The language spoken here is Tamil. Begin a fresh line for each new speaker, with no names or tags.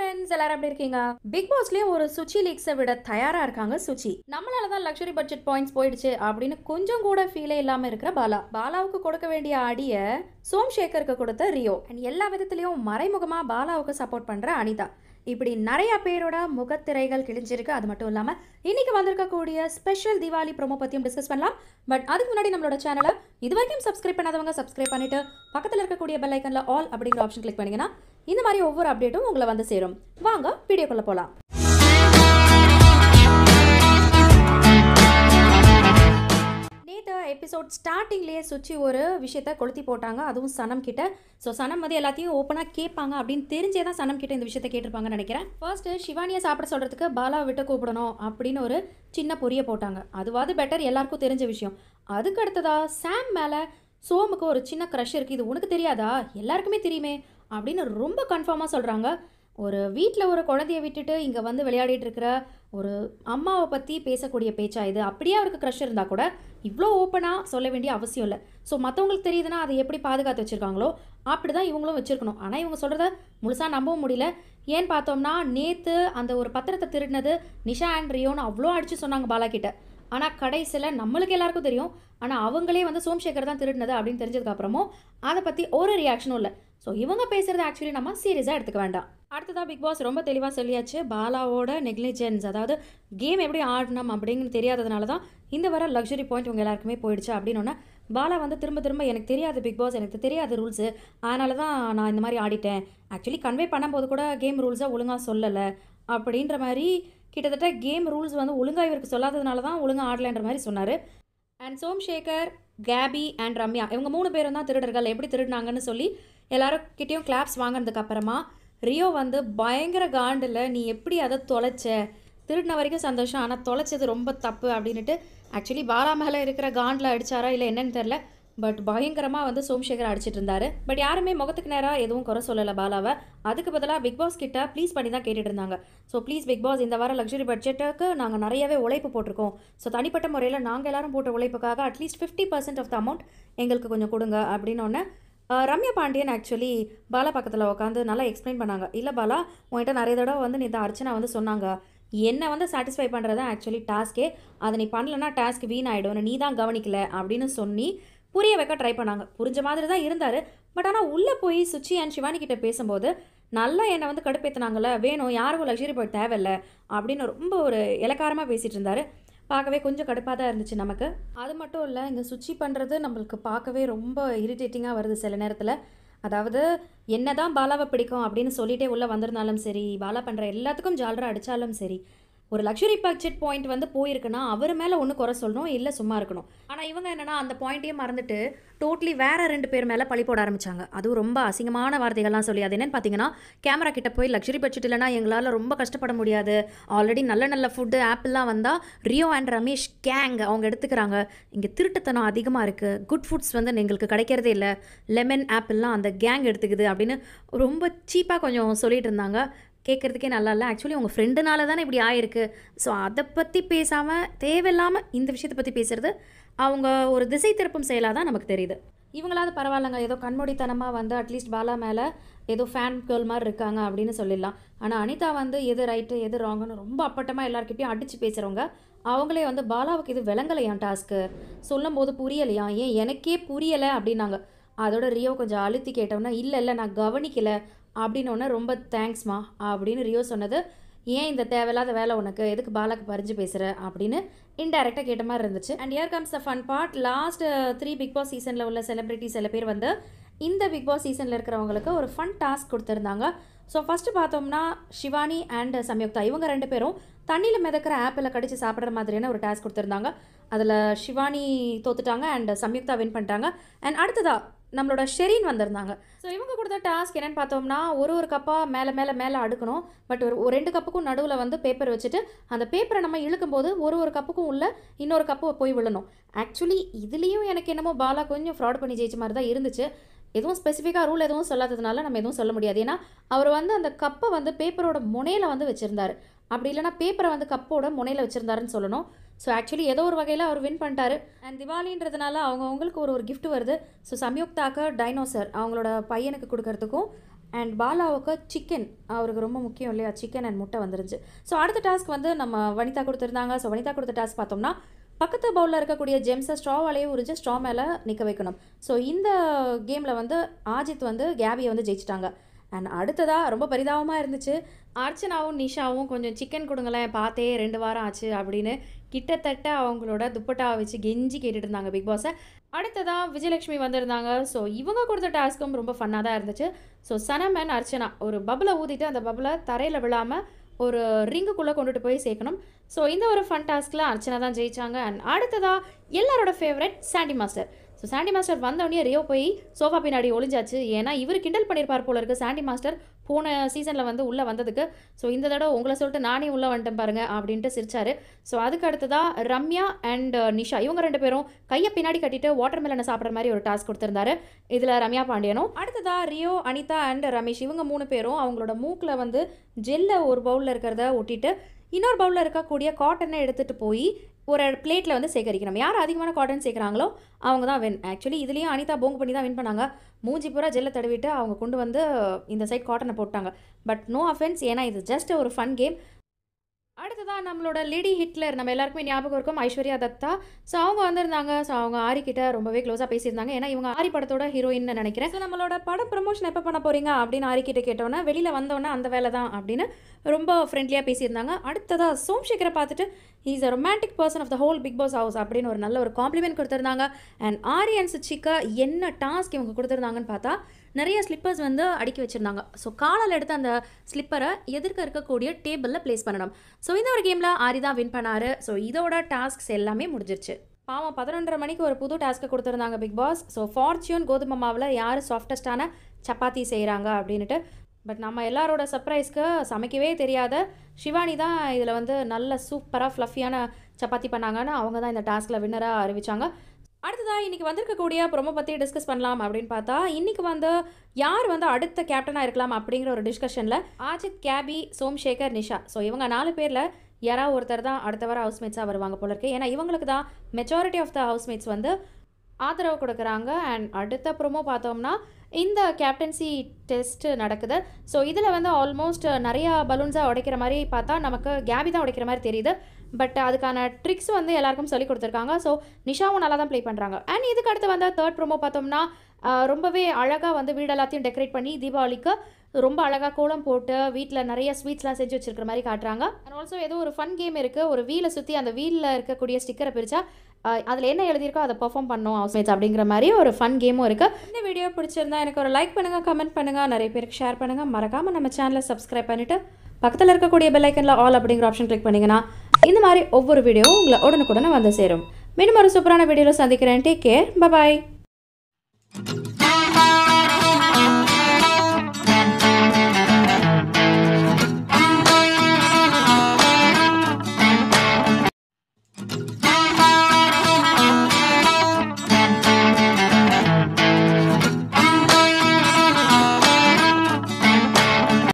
ஃப்ரெண்ட்ஸ் எல்லாரும் எப்படி இருக்கீங்க பிக் பாஸ்லயும் ஒரு சுச்சி லீக்ஸ விட தயாரா இருக்காங்க சுச்சி நம்மளால தான் லக்ஸரி பட்ஜெட் பாயிண்ட்ஸ் போயிடுச்சு அப்படின்னு கொஞ்சம் கூட ஃபீலே இல்லாம இருக்கிற பாலா பாலாவுக்கு கொடுக்க வேண்டிய அடிய சோம்சேகருக்கு கொடுத்த ரியோ அண்ட் எல்லா விதத்திலையும் மறைமுகமா பாலாவுக்கு சப்போர்ட் பண்ற அனிதா இப்படி நிறைய பேரோட முகத்திரைகள் கிழிஞ்சிருக்கு அது மட்டும் இல்லாமல் இன்னைக்கு வந்திருக்கக்கூடிய ஸ்பெஷல் தீபாவளி ப்ரோமோ பற்றியும் டிஸ்கஸ் பண்ணலாம் பட் அதுக்கு முன்னாடி நம்மளோட சேனலை இது வரைக்கும் சப்ஸ்கிரைப் பண்ணாதவங்க சப்ஸ்கிரைப் பண்ணிட்டு பக்கத்தில் இருக்கக்கூடிய பெல் ஐக்கனில் ஆல் அப்படிங்கிற ஆப்ஷன் கிளிக் பண்ணிங்கன்னா இந்த மாதிரி ஒவ்வொரு அப்டேட்டும் உங்களை வந்து சேரும் வாங்க வீடியோக்குள்ளே போகலாம் எபிசோட் ஸ்டார்டிங்லேயே சுச்சி ஒரு விஷயத்த கொளுத்தி போட்டாங்க அதுவும் சனம் கிட்ட ஸோ சனம் வந்து எல்லாத்தையும் ஓப்பனாக கேட்பாங்க அப்படின்னு தெரிஞ்சே தான் சனம் கிட்ட இந்த விஷயத்த கேட்டிருப்பாங்கன்னு நினைக்கிறேன் ஃபர்ஸ்ட்டு சிவானியை சாப்பிட சொல்கிறதுக்கு பாலா விட்டு கூப்பிடணும் அப்படின்னு ஒரு சின்ன பொரிய போட்டாங்க அதுவாது பெட்டர் எல்லாருக்கும் தெரிஞ்ச விஷயம் அதுக்கு அடுத்ததாக சாம் மேலே சோமுக்கு ஒரு சின்ன க்ரஷ் இருக்குது இது உனக்கு தெரியாதா எல்லாருக்குமே தெரியுமே அப்படின்னு ரொம்ப கன்ஃபார்மாக சொல்கிறாங்க ஒரு வீட்டில் ஒரு குழந்தைய விட்டுட்டு இங்கே வந்து விளையாடிட்டு இருக்கிற ஒரு அம்மாவை பற்றி பேசக்கூடிய பேச்சா இது அப்படியே அவருக்கு க்ரஷ் இருந்தால் கூட இவ்வளோ ஓப்பனாக சொல்ல வேண்டிய அவசியம் இல்லை ஸோ மற்றவங்களுக்கு தெரியுதுன்னா அதை எப்படி பாதுகாத்து வச்சுருக்காங்களோ அப்படி தான் இவங்களும் வச்சுருக்கணும் ஆனால் இவங்க சொல்கிறத முழுசாக நம்பவும் முடியல ஏன்னு பார்த்தோம்னா நேற்று அந்த ஒரு பத்திரத்தை திருடினது நிஷா அண்ட் ரியோன்னு அவ்வளோ அடித்து சொன்னாங்க பாலாக்கிட்ட ஆனால் கடைசியில் நம்மளுக்கு எல்லாருக்கும் தெரியும் ஆனால் அவங்களே வந்து சோம்சேகர் தான் திருடினது அப்படின்னு தெரிஞ்சதுக்கப்புறமும் அதை பற்றி ஒரு ரியாக்ஷனும் இல்லை ஸோ இவங்க பேசுகிறது ஆக்சுவலி நம்ம சீரியஸாக எடுத்துக்க வேண்டாம் அடுத்ததாக பிக் பாஸ் ரொம்ப தெளிவாக சொல்லியாச்சு பாலாவோட நெக்லிஜென்ஸ் அதாவது கேம் எப்படி ஆடணும் அப்படின்னு தெரியாததுனால தான் இந்த வர லக்ஸுரி பாயிண்ட் உங்கள் எல்லாருக்குமே போயிடுச்சு அப்படின்னு பாலா வந்து திரும்ப திரும்ப எனக்கு தெரியாது பிக் பாஸ் எனக்கு தெரியாத ரூல்ஸு அதனால தான் நான் இந்த மாதிரி ஆடிட்டேன் ஆக்சுவலி கன்வே பண்ணும்போது கூட கேம் ரூல்ஸாக ஒழுங்காக சொல்லலை அப்படின்ற மாதிரி கிட்டத்தட்ட கேம் ரூல்ஸ் வந்து ஒழுங்காக இவருக்கு சொல்லாததுனால தான் ஒழுங்காக ஆடலைன்ற மாதிரி சொன்னார் அண்ட் சோம்சேகர் கேபி அண்ட் ரம்யா இவங்க மூணு பேரும் தான் திருடர்கள் எப்படி திருடினாங்கன்னு சொல்லி கிட்டேயும் கிளாப்ஸ் வாங்கினதுக்கப்புறமா ரியோ வந்து பயங்கர காண்டில் நீ எப்படி அதை தொலைச்ச திருடின வரைக்கும் சந்தோஷம் ஆனால் தொலைச்சது ரொம்ப தப்பு அப்படின்ட்டு ஆக்சுவலி பாலா மேலே இருக்கிற காண்டில் அடித்தாரா இல்லை என்னன்னு தெரில பட் பயங்கரமாக வந்து சோம்சேகர் அடிச்சிட்டு இருந்தாரு பட் யாருமே முகத்துக்கு நேராக எதுவும் குறை சொல்லலை பாலாவை அதுக்கு பதிலாக பிக் பாஸ் கிட்ட ப்ளீஸ் பண்ணி தான் கேட்டுட்டு இருந்தாங்க ஸோ ப்ளீஸ் பிக் பாஸ் இந்த வாரம் லக்ஸுரி பட்ஜெட்டுக்கு நாங்கள் நிறையவே உழைப்பு போட்டிருக்கோம் ஸோ தனிப்பட்ட முறையில் நாங்கள் எல்லாரும் போட்ட உழைப்புக்காக at least fifty percent of the amount எங்களுக்கு கொஞ்சம் கொடுங்க அப்படின்னு ஒன்று ரம்யா பாண்டியன் ஆக்சுவலி பாலா பக்கத்தில் உட்காந்து நல்லா எக்ஸ்பிளைன் பண்ணாங்க இல்லை பாலா உங்கள்கிட்ட நிறைய தடவை வந்து நீ இந்த அர்ச்சனா வந்து சொன்னாங்க என்னை வந்து சாட்டிஸ்ஃபை பண்ணுறதா ஆக்சுவலி டாஸ்க்கே அதை நீ பண்ணலன்னா டாஸ்க் வீண் ஆகிடும் நீ தான் கவனிக்கல அப்படின்னு சொல்லி புரிய வைக்க ட்ரை பண்ணாங்க புரிஞ்ச மாதிரி தான் இருந்தார் பட் ஆனால் உள்ளே போய் சுச்சி அண்ட் சிவானி கிட்டே பேசும்போது நல்லா என்னை வந்து கடுப்பேற்றினாங்கள்ல வேணும் யாருக்கும் லக்ஸரி போய் தேவையில்ல அப்படின்னு ரொம்ப ஒரு இலக்காரமாக பேசிகிட்டு இருந்தார் பார்க்கவே கொஞ்சம் கடுப்பாக தான் இருந்துச்சு நமக்கு அது மட்டும் இல்லை இந்த சுச்சி பண்ணுறது நம்மளுக்கு பார்க்கவே ரொம்ப இரிட்டேட்டிங்காக வருது சில நேரத்தில் அதாவது என்ன தான் பாலாவை பிடிக்கும் அப்படின்னு சொல்லிகிட்டே உள்ளே வந்திருந்தாலும் சரி பாலா பண்ணுற எல்லாத்துக்கும் ஜாலராக அடித்தாலும் சரி ஒரு லக்ஸுரி பட்ஜெட் பாயிண்ட் வந்து போயிருக்குன்னா அவர் மேலே ஒன்று குறை சொல்லணும் இல்லை சும்மா இருக்கணும் ஆனால் இவங்க என்னென்னா அந்த பாயிண்ட்டையும் மறந்துட்டு டோட்டலி வேறு ரெண்டு பேர் மேலே பழி போட ஆரம்பித்தாங்க அதுவும் ரொம்ப அசிங்கமான வார்த்தைகள்லாம் சொல்லி அது என்னென்னு பார்த்தீங்கன்னா கேமரா கிட்ட போய் லக்ஸுரி பட்ஜெட் இல்லைனா எங்களால் ரொம்ப கஷ்டப்பட முடியாது ஆல்ரெடி நல்ல நல்ல ஃபுட்டு ஆப்பிள்லாம் வந்தால் ரியோ அண்ட் ரமேஷ் கேங் அவங்க எடுத்துக்கிறாங்க இங்கே திருட்டுத்தனம் அதிகமாக இருக்குது குட் ஃபுட்ஸ் வந்து எங்களுக்கு கிடைக்கிறதே இல்லை லெமன் ஆப்பிள்லாம் அந்த கேங் எடுத்துக்குது அப்படின்னு ரொம்ப சீப்பாக கொஞ்சம் சொல்லிட்டு இருந்தாங்க கேட்குறதுக்கே நல்லா இல்லை ஆக்சுவலி உங்கள் ஃப்ரெண்டுனால தானே இப்படி ஆயிருக்கு ஸோ அதை பற்றி பேசாமல் தேவையில்லாமல் இந்த விஷயத்தை பற்றி பேசுகிறது அவங்க ஒரு திசை திருப்பம் செயலாக தான் நமக்கு தெரியுது இவங்களாவது பரவாயில்லங்க ஏதோ கண்மொடித்தனமாக வந்து அட்லீஸ்ட் பாலா மேலே ஏதோ ஃபேன் கேர்ள் மாதிரி இருக்காங்க அப்படின்னு சொல்லிடலாம் ஆனால் அனிதா வந்து எது ரைட்டு எது ராங்குன்னு ரொம்ப அப்பட்டமாக எல்லாருக்கிட்டையும் அடித்து பேசுகிறவங்க அவங்களே வந்து பாலாவுக்கு இது விளங்கலையாம் டாஸ்க்கு சொல்லும் போது புரியலையா ஏன் எனக்கே புரியலை அப்படின்னாங்க அதோட ரியோ கொஞ்சம் அழுத்தி கேட்டோம்னா இல்லை இல்லை நான் கவனிக்கலை அப்படின்னோடனே ரொம்ப தேங்க்ஸ்மா அப்படின்னு ரியோ சொன்னது ஏன் இந்த தேவையில்லாத வேலை உனக்கு எதுக்கு பாலாக்கு பறிஞ்சு பேசுகிற அப்படின்னு இன்டெரக்டாக கேட்ட மாதிரி இருந்துச்சு and here comes the fun part last three Bigg Boss சீசனில் உள்ள செலிப்ரிட்டி சில பேர் வந்து இந்த பிக் பாஸ் சீசனில் இருக்கிறவங்களுக்கு ஒரு ஃபன் டாஸ்க் கொடுத்துருந்தாங்க ஸோ ஃபஸ்ட்டு பார்த்தோம்னா ஷிவானி அண்ட் சம்யுக்தா இவங்க ரெண்டு பேரும் தண்ணியில் மிதக்கிற ஆப்பில் கடிச்சு சாப்பிட்ற மாதிரியான ஒரு டாஸ்க் கொடுத்துருந்தாங்க அதில் ஷிவானி தோத்துட்டாங்க அண்ட் சம்யுக்தா வின் பண்ணிட்டாங்க அண்ட் அடுத்ததாக நம்மளோட ஷெரீன் வந்திருந்தாங்க ஸோ இவங்க கொடுத்த டாஸ்க் என்னென்னு பார்த்தோம்னா ஒரு ஒரு கப்பாக மேலே மேலே மேலே அடுக்கணும் பட் ஒரு ரெண்டு கப்புக்கும் நடுவில் வந்து பேப்பர் வச்சுட்டு அந்த பேப்பரை நம்ம இழுக்கும்போது ஒரு ஒரு கப்புக்கும் உள்ள இன்னொரு கப்பு போய் விழணும் ஆக்சுவலி இதுலேயும் எனக்கு என்னமோ பாலா கொஞ்சம் ஃப்ராட் பண்ணி ஜெயிச்ச மாதிரி தான் இருந்துச்சு எதுவும் ஸ்பெசிஃபிக்காக ரூல் எதுவும் சொல்லாததுனால நம்ம எதுவும் சொல்ல முடியாது ஏன்னா அவர் வந்து அந்த கப்பை வந்து பேப்பரோட முனையில் வந்து வச்சுருந்தார் அப்படி இல்லைனா பேப்பரை வந்து கப்போட முனையில் வச்சுருந்தாருன்னு சொல்லணும் ஸோ ஆக்சுவலி ஏதோ ஒரு வகையில் அவர் வின் பண்ணிட்டாரு அண்ட் திவாலின்றதுனால அவங்கவுங்களுக்கு ஒரு ஒரு கிஃப்ட் வருது ஸோ சம்யுக்தாக்கு டைனோசர் அவங்களோட பையனுக்கு கொடுக்கறதுக்கும் அண்ட் பாலாவுக்கு சிக்கன் அவருக்கு ரொம்ப முக்கியம் இல்லையா சிக்கன் அண்ட் முட்டை வந்துருச்சு ஸோ அடுத்த டாஸ்க் வந்து நம்ம வனிதா கொடுத்துருந்தாங்க ஸோ வனிதா கொடுத்த டாஸ்க் பார்த்தோம்னா பக்கத்து பவுலில் இருக்கக்கூடிய ஜெம்ஸை ஸ்ட்ராவாலேயே உறிஞ்சு ஸ்ட்ரா மேலே நிற்க வைக்கணும் ஸோ இந்த கேமில் வந்து ஆஜித் வந்து கேபியை வந்து ஜெயிச்சிட்டாங்க அண்ட் அடுத்ததாக ரொம்ப பரிதாபமாக இருந்துச்சு அர்ச்சனாவும் நிஷாவும் கொஞ்சம் சிக்கன் கொடுங்களேன் பார்த்தே ரெண்டு வாரம் ஆச்சு அப்படின்னு கிட்டத்தட்ட அவங்களோட துப்பட்டாவை வச்சு கெஞ்சி கேட்டுட்டு இருந்தாங்க பிக் பாஸை அடுத்ததாக விஜயலட்சுமி வந்திருந்தாங்க ஸோ இவங்க கொடுத்த டாஸ்க்கும் ரொம்ப ஃபன்னாக தான் இருந்துச்சு ஸோ சனம் அண்ட் அர்ச்சனா ஒரு பபுளை ஊதிட்டு அந்த பபுளை தரையில் விழாமல் ஒரு ரிங்குக்குள்ளே கொண்டுட்டு போய் சேர்க்கணும் ஸோ இந்த ஒரு ஃபன் டாஸ்கில் அர்ச்சனா தான் ஜெயித்தாங்க அண்ட் அடுத்ததாக எல்லாரோட favourite Sandy master so Sandy master வந்தோடனே ரியோ போய் சோஃபா பின்னாடி ஒளிஞ்சாச்சு ஏன்னா இவர் கிண்டல் பண்ணியிருப்பார் போல இருக்குது சாண்டி மாஸ்டர் போன சீசனில் வந்து உள்ளே வந்ததுக்கு ஸோ இந்த தடவை உங்களை சொல்லிட்டு நானே உள்ளே வந்துட்டேன் பாருங்க அப்படின்ட்டு சிரிச்சார் ஸோ அதுக்கு அடுத்ததாக ரம்யா அண்ட் uh, நிஷா இவங்க ரெண்டு பேரும் கையை பின்னாடி கட்டிட்டு வாட்டர் மெலனை சாப்பிட்ற மாதிரி ஒரு டாஸ்க் கொடுத்துருந்தாரு இதில் ரம்யா பாண்டியனும் அடுத்ததாக ரியோ அனிதா அண்ட் ரமேஷ் இவங்க மூணு பேரும் அவங்களோட மூக்கில் வந்து ஜெல்லை ஒரு பவுலில் இருக்கிறத ஒட்டிட்டு இன்னொரு பவுலில் இருக்கக்கூடிய காட்டனை எடுத்துகிட்டு போய் ஒரு பிளேட்டில் வந்து சேகரிக்கணும் யார் அதிகமான காட்டன் சேர்க்குறாங்களோ அவங்க தான் வின் ஆக்சுவலி இதுலேயும் அனிதா போங்க பண்ணி தான் வின் பண்ணாங்க மூஞ்சி பூரா ஜெல்லை தடவிட்டு அவங்க கொண்டு வந்து இந்த சைட் காட்டனை போட்டாங்க பட் நோ அஃபென்ஸ் ஏன்னா இது ஜஸ்ட் ஒரு ஃபன் கேம் அடுத்ததான் நம்மளோட லேடி ஹிட்லர் நம்ம எல்லாருக்குமே ஞாபகம் இருக்கும் ஐஸ்வர்யா தத்தா ஸோ அவங்க வந்திருந்தாங்க ஸோ அவங்க ஆரி கிட்ட ரொம்பவே க்ளோஸாக பேசியிருந்தாங்க ஏன்னா இவங்க ஆரி படத்தோட ஹீரோயின்னு நினைக்கிறேன் ஸோ நம்மளோட படம் ப்ரமோஷன் எப்போ பண்ண போகிறீங்க அப்படின்னு ஆரி கிட்ட கேட்டோன்னா வெளியில் வந்தோன்னே அந்த வேலை தான் அப்படின்னு ரொம்ப ஃப்ரெண்ட்லியாக பேசியிருந்தாங்க அடுத்ததாக சோம்சேகரை பார்த்துட்டு is a romantic person of the whole Bigg Boss house அப்படின்னு ஒரு நல்ல ஒரு காம்ப்ளிமெண்ட் கொடுத்துருந்தாங்க அண்ட் ஆரியன்ஸ் சிக்கா என்ன டாஸ்க் இவங்க கொடுத்துருந்தாங்கன்னு பார்த்தா நிறைய ஸ்லிப்பர்ஸ் வந்து அடுக்கி வச்சுருந்தாங்க ஸோ காலால் எடுத்த அந்த ஸ்லிப்பரை எதிர்க்க இருக்கக்கூடிய டேபிளில் ப்ளேஸ் பண்ணணும் ஸோ இந்த ஒரு கேமில் ஆரி தான் வின் பண்ணார் ஸோ இதோட டாஸ்க்ஸ் எல்லாமே முடிஞ்சிருச்சு பாவம் பதினொன்றரை மணிக்கு ஒரு புது டாஸ்க்கு கொடுத்துருந்தாங்க பிக் பாஸ் ஸோ ஃபார்ச்சூன் கோதுமை மாவில் யார் சாஃப்டஸ்டான சப்பாத்தி செய்கிறாங்க அப்படின்ட்டு பட் நம்ம எல்லாரோட சர்ப்ரைஸ்க்கு சமைக்கவே தெரியாத ஷிவானி தான் இதில் வந்து நல்ல சூப்பராக ஃப்ளஃபியான சப்பாத்தி பண்ணாங்கன்னு அவங்க தான் இந்த டாஸ்கில் வின்னராக அறிவித்தாங்க அடுத்ததாக இன்றைக்கி வந்திருக்கக்கூடிய ப்ரொமோ பற்றி டிஸ்கஸ் பண்ணலாம் அப்படின்னு பார்த்தா இன்றைக்கி வந்து யார் வந்து அடுத்த கேப்டனாக இருக்கலாம் அப்படிங்கிற ஒரு டிஸ்கஷனில் ஆஜித் கேபி சோம்சேகர் நிஷா ஸோ இவங்க நாலு பேரில் யாராவது ஒருத்தர் தான் அடுத்த வாரம் ஹவுஸ்மேட்ஸாக வருவாங்க போல இருக்கு ஏன்னா இவங்களுக்கு தான் மெஜாரிட்டி ஆஃப் த ஹவுஸ்மேட்ஸ் வந்து ஆதரவு கொடுக்குறாங்க அண்ட் அடுத்த ப்ரோமோ பார்த்தோம்னா இந்த கேப்டன்சி டெஸ்ட் நடக்குது ஸோ இதில் வந்து ஆல்மோஸ்ட் நிறையா பலூன்ஸாக உடைக்கிற மாதிரி பார்த்தா நமக்கு கேபி தான் உடைக்கிற மாதிரி தெரியுது பட் அதுக்கான ட்ரிக்ஸ் வந்து எல்லாருக்கும் சொல்லி கொடுத்துருக்காங்க ஸோ நிஷாவும் நல்லா தான் ப்ளே பண்ணுறாங்க அண்ட் இதுக்கு அடுத்து வந்து தேர்ட் ப்ரோமோ பார்த்தோம்னா ரொம்பவே அழகாக வந்து வீடு எல்லாத்தையும் டெக்கரேட் பண்ணி தீபாவளிக்கு ரொம்ப அழகாக கோலம் போட்டு வீட்டில் நிறைய ஸ்வீட்ஸ்லாம் செஞ்சு வச்சுருக்கிற மாதிரி காட்டுறாங்க அண்ட் ஆல்சோ ஏதோ ஒரு ஃபன் கேம் இருக்குது ஒரு வீலை சுற்றி அந்த வீலில் இருக்கக்கூடிய ஸ்டிக்கரை பிரித்தா அதில் என்ன எழுதியிருக்கோ அதை பர்ஃபார்ம் பண்ணோம் ஹவுஸ்மேட்ஸ் அப்படிங்கிற மாதிரி ஒரு ஃபன் கேமும் இருக்குது இந்த வீடியோ பிடிச்சிருந்தா எனக்கு ஒரு லைக் பண்ணுங்கள் கமெண்ட் பண்ணுங்கள் நிறைய பேருக்கு ஷேர் பண்ணுங்கள் மறக்காமல் நம்ம சேனலை சப்ஸ்கிரைப் பண்ணிவிட்டு பக்கத்தில் இருக்கக்கூடிய பெல்லைக்கனில் ஆல் அப்படிங்கிற ஆப்ஷன் கிளிக் பண்ணிங்கன்னா இந்த மாதிரி ஒவ்வொரு வீடியோவும் உங்களை உடனுக்குடனே வந்து சேரும் மீண்டும் ஒரு சூப்பரான வீடியோவில் சந்திக்கிறேன் டேக் கேர் பபாய்